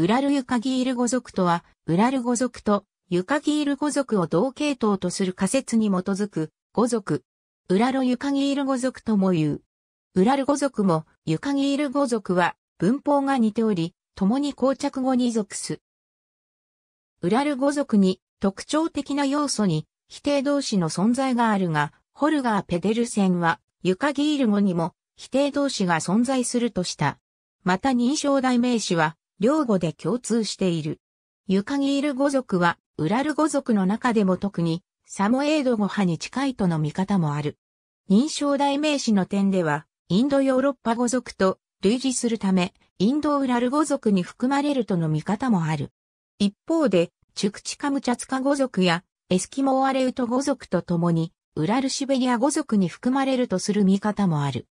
ウラルユカギール語族とは、ウラル語族とユカギール語族を同系統とする仮説に基づく語族。ウラロユカギール語族とも言う。ウラル語族もユカギール語族は文法が似ており、共に膠着語に属す。ウラル語族に特徴的な要素に否定動詞の存在があるが、ホルガー・ペデルセンはユカギール語にも否定動詞が存在するとした。また認証代名詞は両語で共通している。ユカギール語族は、ウラル語族の中でも特に、サモエード語派に近いとの見方もある。認証代名詞の点では、インドヨーロッパ語族と類似するため、インドウラル語族に含まれるとの見方もある。一方で、チュクチカムチャツカ語族やエスキモアレウト語族と共に、ウラルシベリア語族に含まれるとする見方もある。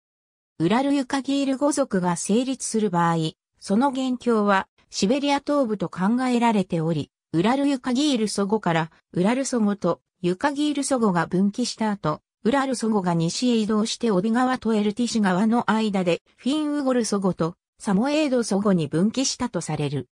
ウラルユカギール語族が成立する場合、その元凶はシベリア東部と考えられており、ウラルユカギール祖語からウラル祖語とユカギール祖語が分岐した後、ウラル祖語が西へ移動してオビ川とエルティシ川の間でフィンウゴル祖語とサモエード祖語に分岐したとされる。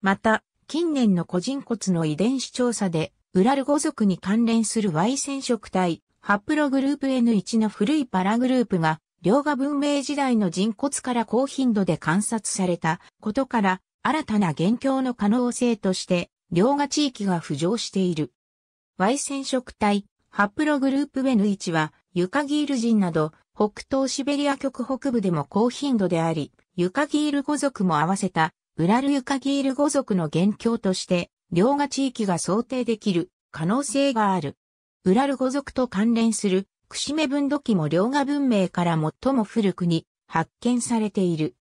また、近年の個人骨の遺伝子調査で、ウラル語族に関連する Y 染色体、ハプログループ N1 の古いパラグループが両が文明時代の人骨から高頻度で観察されたことから、新たな元凶の可能性として、両が地域が浮上している。Y 染色体、ハプログループ n 1は、ユカギール人など、北東シベリア極北部でも高頻度であり、ユカギール語族も合わせた、ウラルユカギール語族の元凶として、両が地域が想定できる可能性がある。ウラル語族と関連する串目分土器も両河文明から最も古くに発見されている。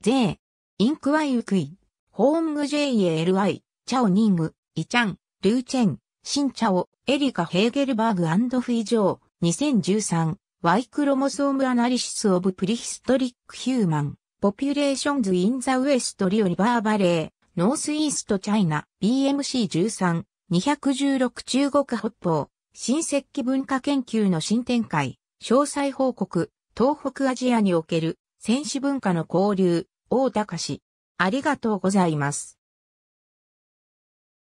税、インクワイウクイ、ホーングジェイ・エル・アイ、チャオニング、イチャン、ルーチェン、シンチャオ、エリカ・ヘーゲルバーグアンド・フィジョー、2013、Y クロモソームアナリシス・オブ・プリヒストリック・ヒューマン、ポピュレーションズ・イン・ザ・ウエスト・リオ・リバー・バレー、ノース・イースト・チャイナ、BMC13、216中国北方、新石器文化研究の新展開、詳細報告、東北アジアにおける、戦士文化の交流、大高氏。ありがとうございます。